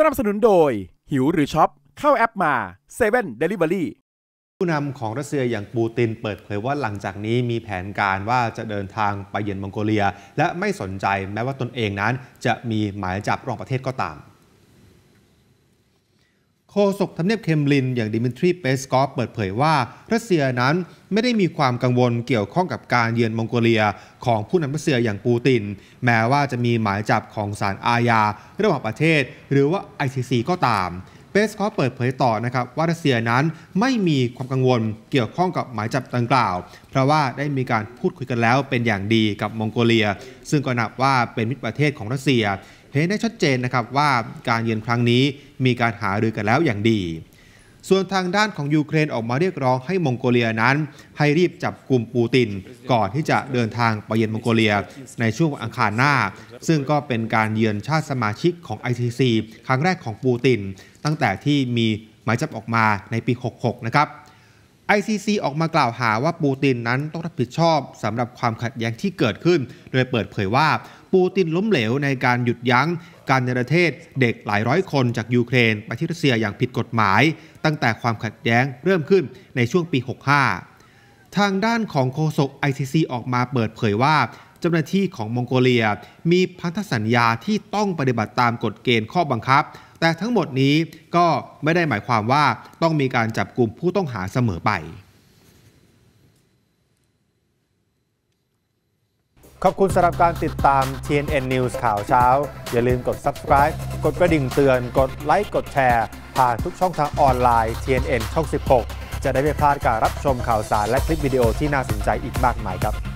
สนับสนุนโดย หิวหรือช็อป เข้าแอปมาเซเว่นเดลิเวอรี่ผู้นำของรัสเซียอย่างปูตินเปิดเผยว่าหลังจากนี้มีแผนการว่าจะเดินทางไปเยือนมองโกเลีย และไม่สนใจแม้ว่าตนเองนั้นจะมีหมายจับรองประเทศก็ตามโฆษกทำเนียบเคมลิน อย่างดิมิทรีเปสกอฟเปิดเผยว่ารัสเซียนั้นไม่ได้มีความกังวลเกี่ยวข้องกับการเยือนมองโกเลียของผู้นำรัสเซียอย่างปูตินแม้ว่าจะมีหมายจับของศาลอาญาระหว่างประเทศ หรือว่า ICC ก็ตามเปสคอฟเปิดเผยต่อนะครับว่ารัสเซียนั้นไม่มีความกังวล เกี่ยวข้องกับหมายจับดังกล่าวเพราะว่าได้มีการพูดคุยกันแล้วเป็นอย่างดีกับมองโกเลีย ซึ่งก็นับว่าเป็นมิตรประเทศของรัสเซียเห็นได้ชัดเจนนะครับว่าการเยือนครั้งนี้มีการหารือกันแล้วอย่างดี ส่วนทางด้านของยูเครนออกมาเรียกร้องให้มองโกเลียนั้น ให้รีบจับกลุ่มปูตินก่อนที่จะเดินทางไปเยือนมองโกเลีย ในช่วงอังคารหน้า ซึ่งก็เป็นการเยือนชาติสมาชิกของ ICC ครั้งแรกของปูตินตั้งแต่ที่มีหมายจับออกมาในปี 66 นะครับ ICC ออกมากล่าวหาว่าปูตินนั้น ต้องรับผิดชอบสำหรับความขัดแย้งที่เกิดขึ้น โดยเปิดเผยว่า ปูตินล้มเหลวในการหยุดยั้ง การในประเทศ เด็กหลายร้อยคนจากยูเครนไปที่รัสเซียอย่างผิดกฎหมาย ตั้งแต่ความขัดแย้งเริ่มขึ้นในช่วงปี 65 ทางด้านของโฆษก ICC ออกมาเปิดเผยว่าเจ้าหน้าที่ของมองโกเลียมีพันธสัญญาที่ต้องปฏิบัติตามกฎเกณฑ์ข้อบังคับแต่ทั้งหมดนี้ก็ไม่ได้หมายความว่าต้องมีการจับกลุ่มผู้ต้องหาเสมอไป ขอบคุณสำหรับการติดตาม TNN News ข่าวเช้า อย่าลืมกด subscribe กดกระดิ่งเตือน กดไลค์ กดแชร์ผ่านทุกช่องทางออนไลน์ TNN ช่อง 16 จะได้ไม่พลาดการรับชมข่าวสารและคลิปวิดีโอที่น่าสนใจอีกมากมายครับ